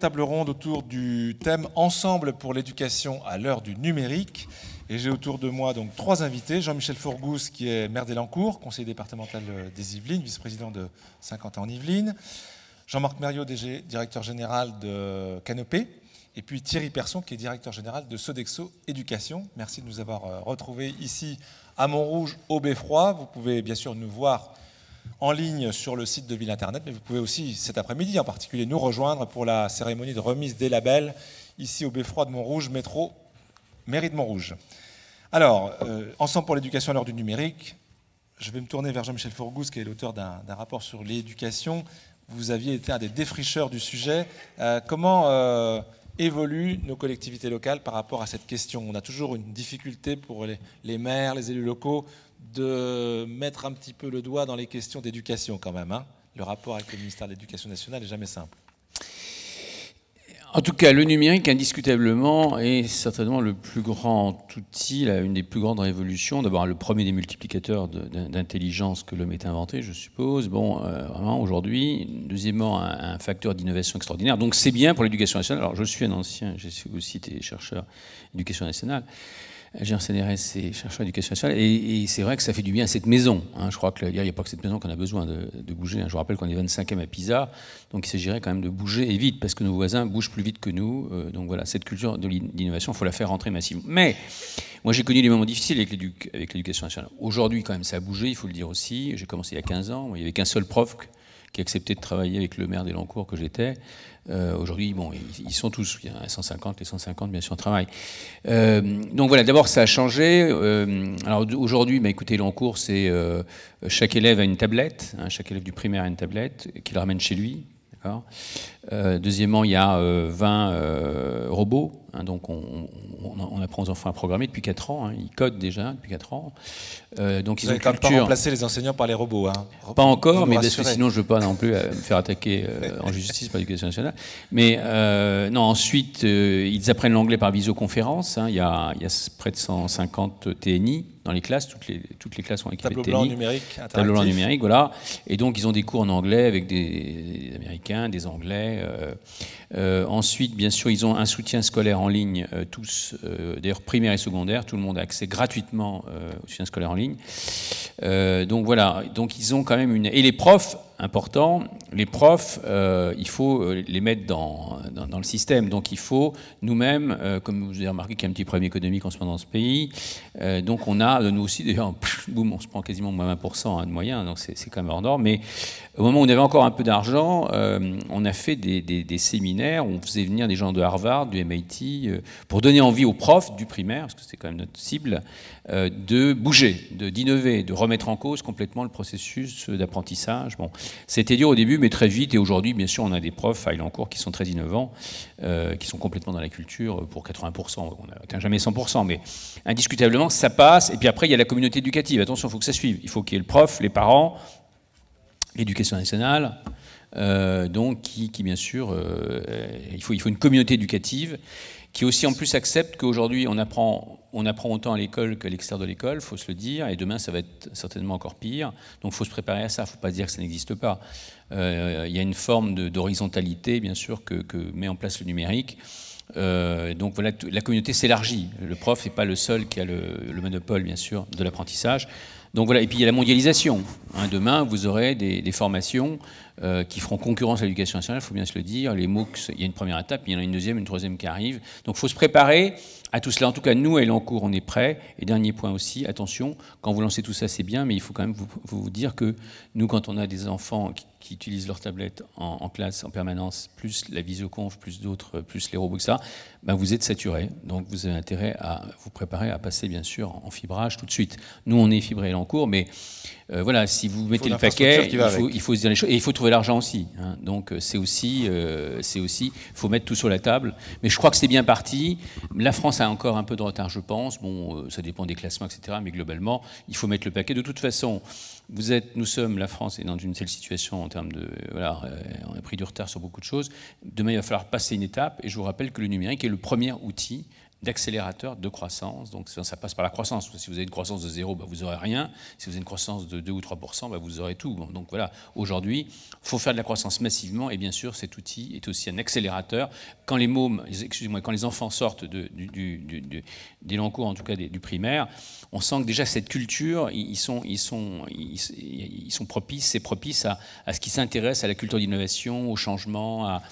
table ronde autour du thème Ensemble pour l'éducation à l'heure du numérique. Et j'ai autour de moi donc trois invités. Jean-Michel Fourgousse, qui est maire d'Elancourt, conseiller départemental euh, des Yvelines, vice-président de 50 ans en Jean-Marc Mériot, DG, directeur général de Canopée. Et puis Thierry Persson, qui est directeur général de Sodexo Éducation. Merci de nous avoir euh, retrouvés ici à Montrouge, au Beffroi. Vous pouvez bien sûr nous voir en ligne sur le site de Ville Internet, mais vous pouvez aussi cet après-midi en particulier nous rejoindre pour la cérémonie de remise des labels ici au Beffroi de Montrouge, métro, mairie de Montrouge. Alors, euh, Ensemble pour l'éducation à l'heure du numérique, je vais me tourner vers Jean-Michel Fourgousse, qui est l'auteur d'un rapport sur l'éducation. Vous aviez été un des défricheurs du sujet. Euh, comment euh, évoluent nos collectivités locales par rapport à cette question On a toujours une difficulté pour les maires, les élus locaux de mettre un petit peu le doigt dans les questions d'éducation quand même. Hein. Le rapport avec le ministère de l'Éducation nationale n'est jamais simple. En tout cas, le numérique, indiscutablement, est certainement le plus grand outil, une des plus grandes révolutions. D'abord, le premier des multiplicateurs d'intelligence que l'homme ait inventé, je suppose. Bon, euh, vraiment, aujourd'hui, deuxièmement, un, facteur d'innovation extraordinaire. Donc, c'est bien pour l'éducation nationale. Alors, je suis un ancien, j'ai aussi été chercheur éducation nationale. Gérard CNRS et chercheur d'éducation nationale. Et, c'est vrai que ça fait du bien à cette maison. Hein. Je crois qu'il n'y a, pas que cette maison qu'on a besoin de, bouger. Hein. Je vous rappelle qu'on est 25e à Pisa. Donc il s'agirait quand même de bouger et vite, parce que nos voisins bougent plus vite que nous. Euh, donc voilà, cette culture d'innovation, il faut la faire rentrer massivement. Mais moi, j'ai connu des moments difficiles avec, l'éducation nationale. Aujourd'hui, quand même, ça a bougé, il faut le dire aussi. J'ai commencé il y a 15 ans. Il n'y avait qu'un seul prof qui acceptait de travailler avec le maire d'Elancourt que j'étais. Euh, aujourd'hui, bon, ils, sont tous, il y a 150, les 150 bien sûr travaillent. Euh, donc voilà, d'abord ça a changé. Euh, alors aujourd'hui, bah, écoutez, Élancourt, c'est chaque élève a une tablette, hein, chaque élève du primaire a une tablette qu'il ramène chez lui. Euh, deuxièmement, il y a 20 euh, euh, robots, hein, donc on, apprend aux enfants à programmer depuis 4 ans, hein, ils codent déjà depuis 4 ans. donc ils ont quand culture. pas remplacé les enseignants par les robots. Hein. Pas encore, mais parce que sinon je ne veux pas non plus me faire attaquer en justice par l'éducation nationale. Mais non, ensuite, ils apprennent l'anglais par visioconférence, il y, a, près de 150 TNI dans les classes, toutes les, toutes les classes des équipé tableau le blanc numérique, tableau numérique, voilà. Et donc ils ont des cours en anglais avec des Américains, des Anglais, euh, euh, ensuite, bien sûr, ils ont un soutien scolaire en ligne, euh, tous, d'ailleurs primaire et secondaire, tout le monde a accès gratuitement au soutien scolaire en ligne. donc voilà, donc ils ont quand même une... Et les profs important, les profs, euh, il faut euh, les mettre dans, dans, le système. Donc il faut nous-mêmes, euh, comme vous avez remarqué qu'il y a un petit problème économique en ce moment dans ce pays, donc on a, nous aussi, d'ailleurs, boum, on se prend quasiment moins 20% hein, de moyens, donc c'est quand même hors d'ordre, Mais au moment où on avait encore un peu d'argent, on a fait des, des, séminaires on faisait venir des gens de Harvard, du MIT, pour donner envie aux profs du primaire, parce que c'est quand même notre cible, euh, de bouger, d'innover, de, remettre en cause complètement le processus d'apprentissage. Bon, c'était dur au début, mais très vite. Et aujourd'hui, bien sûr, on a des profs à Ilancourt qui sont très innovants, euh, qui sont complètement dans la culture pour 80%. On n'atteint jamais 100%, mais indiscutablement, ça passe. Et puis après, il y a la communauté éducative. Attention, il faut que ça suive. Il faut qu'il y ait le prof, les parents, l'éducation nationale, euh, donc qui, bien sûr, euh, euh, il, faut, il faut une communauté éducative qui aussi en plus accepte qu'aujourd'hui on apprend, on apprend autant à l'école qu'à l'extérieur de l'école, faut se le dire, et demain ça va être certainement encore pire. Donc faut se préparer à ça, faut pas dire que ça n'existe pas. Il y a une forme d'horizontalité, bien sûr, que, met en place le numérique. donc voilà, la communauté s'élargit. Le prof n'est pas le seul qui a le, monopole, bien sûr, de l'apprentissage. Donc voilà, et puis il y a la mondialisation. Hein, demain, vous aurez des formations euh, qui feront concurrence à l'éducation nationale, il faut bien se le dire. Les MOOCs, il y a une première étape, il y en a une deuxième, une troisième qui arrive. Donc il faut se préparer à tout cela. En tout cas, nous, à Elancourt, on est prêts. Et dernier point aussi, attention, quand vous lancez tout ça, c'est bien, mais il faut quand même vous, dire que nous, quand on a des enfants qui, utilisent leur tablette en, classe en permanence, plus la visioconf, plus d'autres, plus les robots que ça, ben, vous êtes saturés. Donc vous avez intérêt à vous préparer à passer, bien sûr, en fibrage tout de suite. Nous, on est fibré Elancourt, mais euh, voilà, si vous mettez le paquet, il faut, il faut se dire les choses. Et il faut trouver l'argent aussi. Hein. Donc euh, c'est aussi, il euh, c'est aussi, faut mettre tout sur la table. Mais je crois que c'est bien parti. La France a encore un peu de retard, je pense. Bon, euh, ça dépend des classements, etc. Mais globalement, il faut mettre le paquet. De toute façon, vous êtes, nous sommes, la France est dans une telle situation en termes de, voilà, on a pris du retard sur beaucoup de choses. Demain, il va falloir passer une étape. Et je vous rappelle que le numérique est le premier outil d'accélérateur de croissance. Donc ça, passe par la croissance. Si vous avez une croissance de zéro, bah, vous n'aurez rien. Si vous avez une croissance de 2 ou 3 bah, vous aurez tout. donc voilà, aujourd'hui, il faut faire de la croissance massivement. Et bien sûr, cet outil est aussi un accélérateur. Quand les mômes, excusez-moi, quand les enfants sortent de, des longs cours, en tout cas du primaire, on sent que déjà cette culture, ils sont, ils sont, ils, sont propices, c'est propice à, à ce qui s'intéresse à la culture d'innovation, au changement, à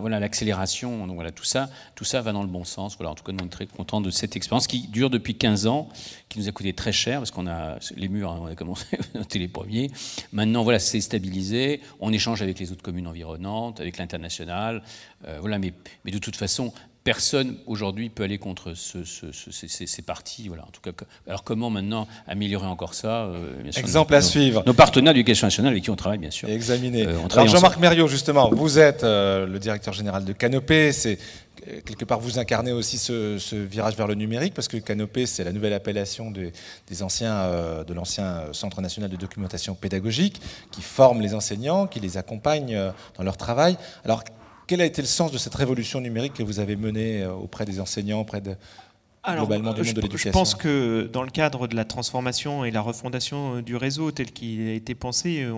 voilà l'accélération. Donc voilà, tout ça, tout ça va dans le bon sens. Voilà, en tout cas, nous sommes très contents de cette expérience qui dure depuis 15 ans, qui nous a coûté très cher parce qu'on a les murs, hein, on a commencé, à noter les premiers. Maintenant, voilà, c'est stabilisé. On échange avec les autres communes environnantes, avec l'international. Euh, voilà, mais, mais de toute façon, personne aujourd'hui peut aller contre ce, ces, ces, Voilà. En tout cas, alors comment maintenant améliorer encore ça euh, Exemple à suivre. Nos partenaires l'éducation nationale avec qui on travaille, bien sûr. Examiner. Euh, alors Jean-Marc Mériot, justement, vous êtes euh, le directeur général de Canopée. C'est quelque part vous incarnez aussi ce, virage vers le numérique parce que Canopée, c'est la nouvelle appellation de, des anciens, de l'ancien Centre national de documentation pédagogique qui forme les enseignants, qui les accompagne dans leur travail. Alors quel a été le sens de cette révolution numérique que vous avez menée euh, auprès des enseignants, auprès de, alors, euh, je, pense que dans le cadre de la transformation et la refondation euh, du réseau tel qu'il a été pensé, euh,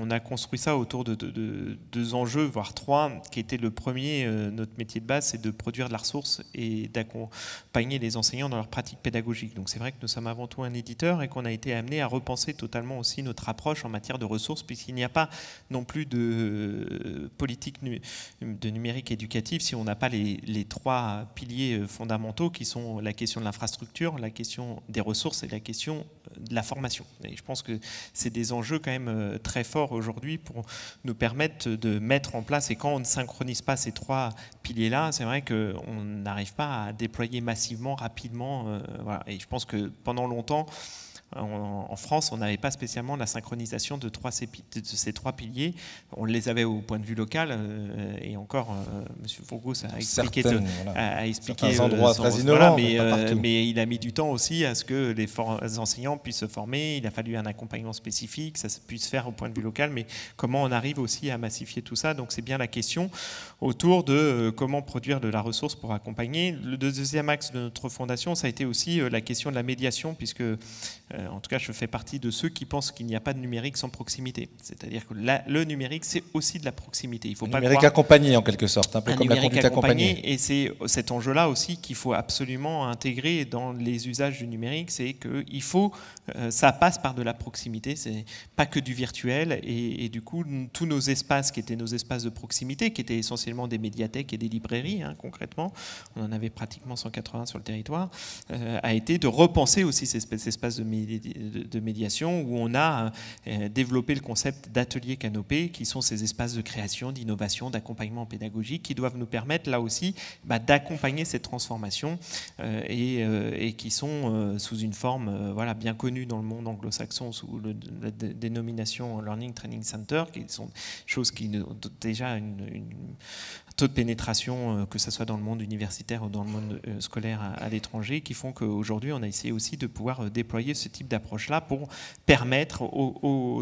on, a construit ça autour de, deux enjeux, voire trois, qui étaient le premier, notre métier de base, c'est de produire de la ressource et d'accompagner les enseignants dans leur pratique pédagogique. Donc c'est vrai que nous sommes avant tout un éditeur et qu'on a été amené à repenser totalement aussi notre approche en matière de ressources, puisqu'il n'y a pas non plus de politique de numérique éducative si on n'a pas les trois piliers fondamentaux qui sont la question de l'infrastructure, la question des ressources et la question euh, de la formation. Et je pense que c'est des enjeux quand même euh, très forts aujourd'hui pour nous permettre de mettre en place, et quand on ne synchronise pas ces trois piliers-là, c'est vrai qu'on n'arrive pas à déployer massivement, rapidement. Euh, et je pense que pendant longtemps, en, France, on n'avait pas spécialement la synchronisation de, ces trois piliers. On les avait au point de vue local, euh, et encore, euh, M. Fourgous a expliqué, de, euh, endroits très mais, il a mis du temps aussi à ce que les, enseignants puissent se former. Il a fallu un accompagnement spécifique, ça puisse faire au point de vue local, mais comment on arrive aussi à massifier tout ça Donc c'est bien la question autour de comment produire de la ressource pour accompagner. Le deuxième axe de notre fondation, ça a été aussi la question de la médiation, puisque euh, en tout cas, je fais partie de ceux qui pensent qu'il n'y a pas de numérique sans proximité. C'est-à-dire que le numérique, c'est aussi de la proximité. Il faut un pas numérique accompagné en quelque sorte, un peu comme la conduite accompagnée. Accompagné. Et c'est cet enjeu-là aussi qu'il faut absolument intégrer dans les usages du numérique, c'est qu'il faut, euh, ça passe par de la proximité, c'est pas que du virtuel. Et, du coup, tous nos espaces qui étaient nos espaces de proximité, qui étaient essentiellement des médiathèques et des librairies, hein, concrètement, on en avait pratiquement 180 sur le territoire, euh, a été de repenser aussi ces espaces de médiathèque de, médiation où on a euh, euh, développé le concept d'ateliers canopés, qui sont ces espaces de création, d'innovation, d'accompagnement pédagogique, qui doivent nous permettre là aussi bah, d'accompagner cette transformation euh, et, qui sont sous une forme voilà, bien connue dans le monde anglo-saxon sous le, la dénomination Learning Training Center, qui sont choses qui ont déjà une taux de pénétration, euh, que ce soit dans le monde universitaire ou dans le monde euh, scolaire à, l'étranger, qui font qu'aujourd'hui, on a essayé aussi de pouvoir euh, déployer ce type d'approche-là pour permettre aux,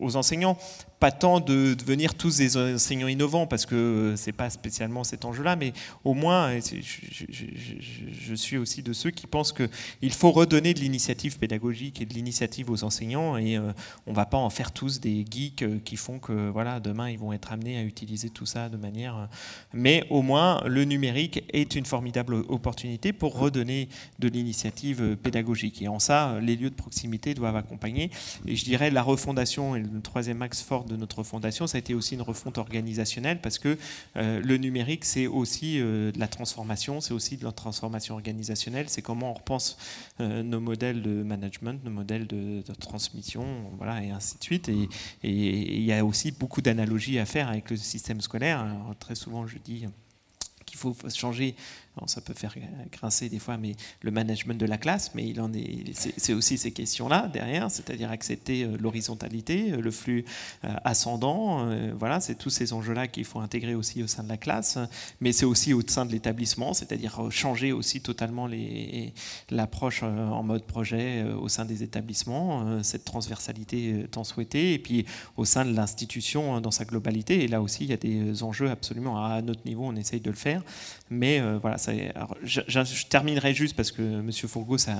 aux, enseignants pas tant de devenir tous des enseignants innovants, parce que c'est pas spécialement cet enjeu-là, mais au moins, je, suis aussi de ceux qui pensent qu'il faut redonner de l'initiative pédagogique et de l'initiative aux enseignants, et on va pas en faire tous des geeks qui font que voilà, demain, ils vont être amenés à utiliser tout ça de manière mais au moins le numérique est une formidable opportunité pour redonner de l'initiative euh, pédagogique. Et en ça, euh, les lieux de proximité doivent accompagner. Et je dirais la refondation, et le troisième axe fort de notre fondation, ça a été aussi une refonte organisationnelle, parce que euh, le numérique, c'est aussi de la transformation, c'est aussi de la transformation organisationnelle, c'est comment on repense nos modèles de management, nos modèles de, transmission, voilà, et ainsi de suite. Et il y a aussi beaucoup d'analogies à faire avec le système scolaire. très souvent, je dis qu'il faut changer ça peut faire grincer des fois mais le management de la classe, mais il en est, c'est aussi ces questions-là derrière, c'est-à-dire accepter euh, l'horizontalité, euh, le flux euh, ascendant, voilà, c'est tous ces enjeux-là qu'il faut intégrer aussi au sein de la classe, mais c'est aussi au sein de l'établissement, c'est-à-dire changer aussi totalement l'approche en mode projet au sein des établissements, cette transversalité tant souhaitée, et puis au sein de l'institution hein, dans sa globalité, et là aussi il y a des enjeux absolument à notre niveau, on essaye de le faire, mais voilà, je, terminerai juste parce que M. Fourgos euh,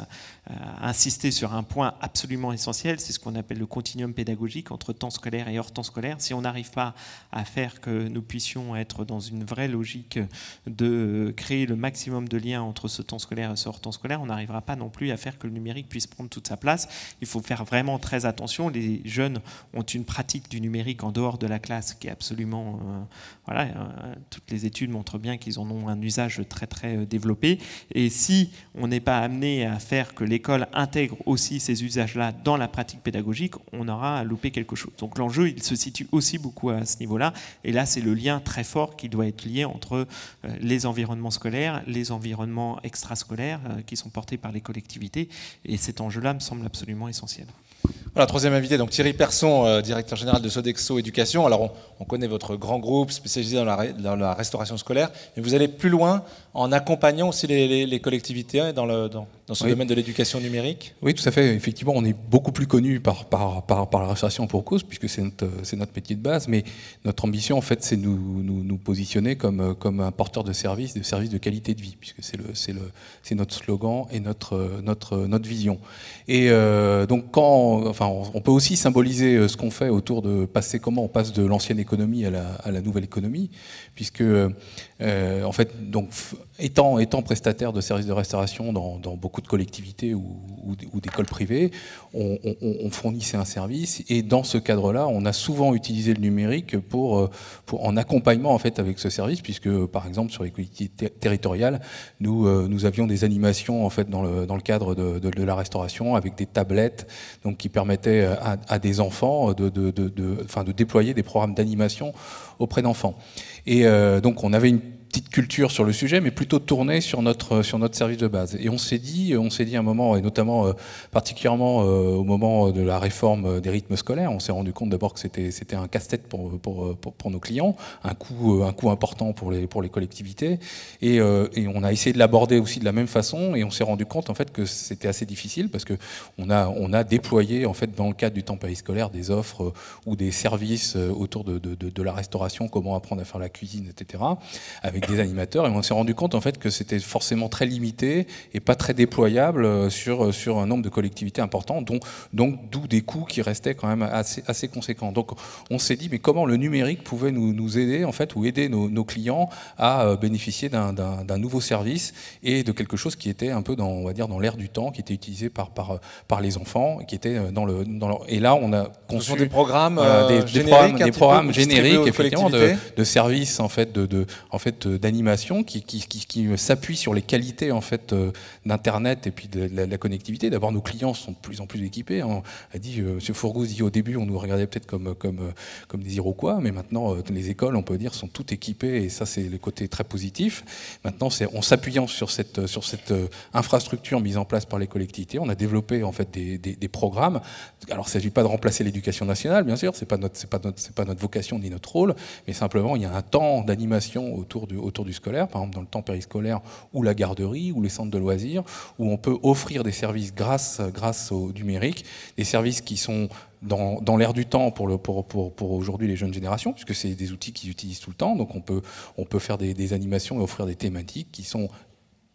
a, insisté sur un point absolument essentiel, c'est ce qu'on appelle le continuum pédagogique entre temps scolaire et hors temps scolaire. Si on n'arrive pas à faire que nous puissions être dans une vraie logique de créer le maximum de liens entre ce temps scolaire et ce hors temps scolaire, on n'arrivera pas non plus à faire que le numérique puisse prendre toute sa place. Il faut faire vraiment très attention. Les jeunes ont une pratique du numérique en dehors de la classe qui est absolument... Euh, voilà, euh, toutes les études montrent bien qu'ils en ont un usage très très très euh, développé. Et si on n'est pas amené à faire que l'école intègre aussi ces usages-là dans la pratique pédagogique, on aura à louper quelque chose. Donc l'enjeu, il se situe aussi beaucoup à ce niveau-là. Et là, c'est le lien très fort qui doit être lié entre euh, les environnements scolaires, les environnements extrascolaires euh, qui sont portés par les collectivités. Et cet enjeu-là me semble absolument essentiel troisième invité, donc Thierry Persson, euh, directeur général de Sodexo Éducation. Alors, on, connaît votre grand groupe spécialisé dans la, dans la, restauration scolaire, mais vous allez plus loin en accompagnant aussi les, collectivités hein, dans, le, dans, ce domaine de l'éducation numérique. Oui, tout à fait. Effectivement, on est beaucoup plus connu par, par, la restauration pour cause, puisque c'est notre, notre, métier de base, mais notre ambition, en fait, c'est nous, nous, positionner comme, comme un porteur de services de services de qualité de vie, puisque c'est notre slogan et notre, notre, notre vision. Et euh, donc, quand on peut aussi symboliser euh, ce qu'on fait autour de passer comment on passe de l'ancienne économie à la, nouvelle économie, puisque euh, en fait, donc Étant, étant, prestataire de services de restauration dans, beaucoup de collectivités ou, d'écoles privées, on, fournissait un service et dans ce cadre-là, on a souvent utilisé le numérique pour, euh, en accompagnement en fait avec ce service, puisque par exemple sur les collectivités territoriales, nous, euh, nous avions des animations en fait dans le, cadre de, la restauration avec des tablettes donc qui permettaient euh, à, des enfants de, de, déployer des programmes d'animation auprès d'enfants. Et donc on avait une petite culture sur le sujet, mais plutôt tournée sur notre, euh, sur notre service de base. Et on s'est dit, euh, on s'est dit un moment, et notamment euh, particulièrement au moment de la réforme des rythmes scolaires, on s'est rendu compte d'abord que c'était, c'était un casse-tête pour, pour, pour, nos clients, un coût, un coût important pour les, pour les collectivités, et, et on a essayé de l'aborder aussi de la même façon, et on s'est rendu compte en fait que c'était assez difficile parce que on a, on a déployé en fait dans le cadre du temps pays scolaire des offres ou des services autour de, de, de, de la restauration, comment apprendre à faire la cuisine, etc. Avec des animateurs et on s'est rendu compte en fait que c'était forcément très limité et pas très déployable euh, sur, euh, sur un nombre de collectivités importantes dont, donc d'où des coûts qui restaient quand même assez, assez conséquents. Donc on s'est dit mais comment le numérique pouvait nous, nous aider en fait ou aider nos, clients à euh, bénéficier d'un nouveau service et de quelque chose qui était un peu dans on va dire dans l'air du temps, qui était utilisé par, par, par les enfants, qui était dans le dans et là on a conçu des programmes, des, programmes, génériques effectivement de, de, services en fait de, de en fait d'animation qui, qui, qui, s'appuie sur les qualités en fait euh, d'internet et puis de, la, connectivité. D'abord, nos clients sont de plus en plus équipés. On hein. a dit, euh, M. Fourgous au début, on nous regardait peut-être comme, comme, euh, comme des Iroquois, mais maintenant les écoles, on peut dire, sont toutes équipées et ça c'est le côté très positif. Maintenant, c'est en s'appuyant sur cette, sur cette infrastructure mise en place par les collectivités, on a développé en fait des, des, programmes. Alors, il ne s'agit pas de remplacer l'éducation nationale, bien sûr, c'est pas notre c'est pas notre c'est pas notre vocation ni notre rôle, mais simplement il y a un temps d'animation autour du autour du scolaire, par exemple dans le temps périscolaire ou la garderie ou les centres de loisirs, où on peut offrir des services grâce, grâce au numérique, des services qui sont dans, dans l'air du temps pour, pour, aujourd'hui les jeunes générations, puisque c'est des outils qu'ils utilisent tout le temps. Donc on peut, on peut faire des, des, animations et offrir des thématiques qui sont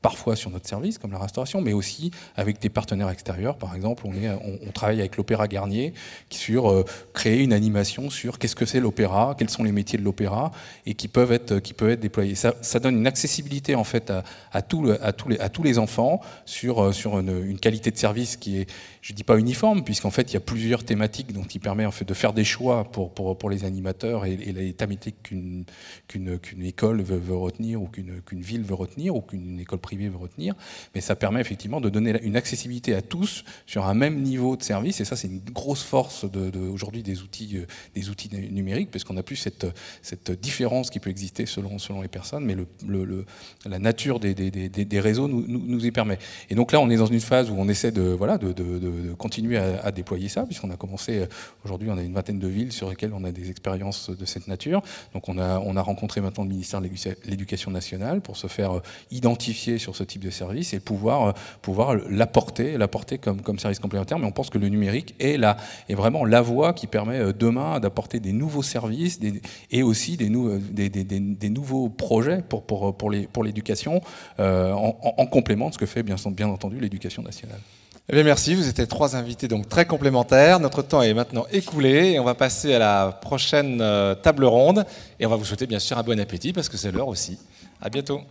parfois sur notre service, comme la restauration, mais aussi avec des partenaires extérieurs. Par exemple, on, on, travaille avec l'Opéra Garnier sur euh, créer une animation sur qu'est-ce que c'est l'opéra, quels sont les métiers de l'opéra, et qui peuvent être, qui peuvent être déployés. Ça, ça donne une accessibilité en fait à, à, tous, les, à tous les enfants sur, euh, sur une, qualité de service qui est, je ne dis pas uniforme, puisqu'en fait, il y a plusieurs thématiques, donc il permet en fait de faire des choix pour, pour, pour les animateurs et, et les thématiques qu'une école veut, retenir, ou qu'une ville veut retenir, ou qu'une école privée veut retenir. Mais ça permet effectivement de donner une accessibilité à tous sur un même niveau de service, et ça, c'est une grosse force de, aujourd'hui des outils, euh, des outils numériques, puisqu'on n'a plus cette, cette différence qui peut exister selon, selon les personnes, mais le, la nature des, des, des, des réseaux nous, nous, nous, y permet. Et donc là, on est dans une phase où on essaie de, voilà, de de, continuer à, déployer ça, puisqu'on a commencé, euh, aujourd'hui on a une vingtaine de villes sur lesquelles on a des expériences de cette nature. Donc on a, on a rencontré maintenant le ministère de l'Éducation nationale pour se faire euh, identifier sur ce type de service et pouvoir, euh, pouvoir l'apporter, l'apporter comme, comme service complémentaire. Mais on pense que le numérique est, la, est vraiment la voie qui permet demain d'apporter des nouveaux services et aussi des, nouveaux des, nouveaux projets pour, pour, pour l'éducation pour l'éducation en, complément de ce que fait bien, bien entendu l'éducation nationale. Eh merci, vous étiez trois invités donc très complémentaires. Notre temps est maintenant écoulé et on va passer à la prochaine euh, table ronde. Et on va vous souhaiter bien sûr un bon appétit parce que c'est l'heure aussi. À bientôt.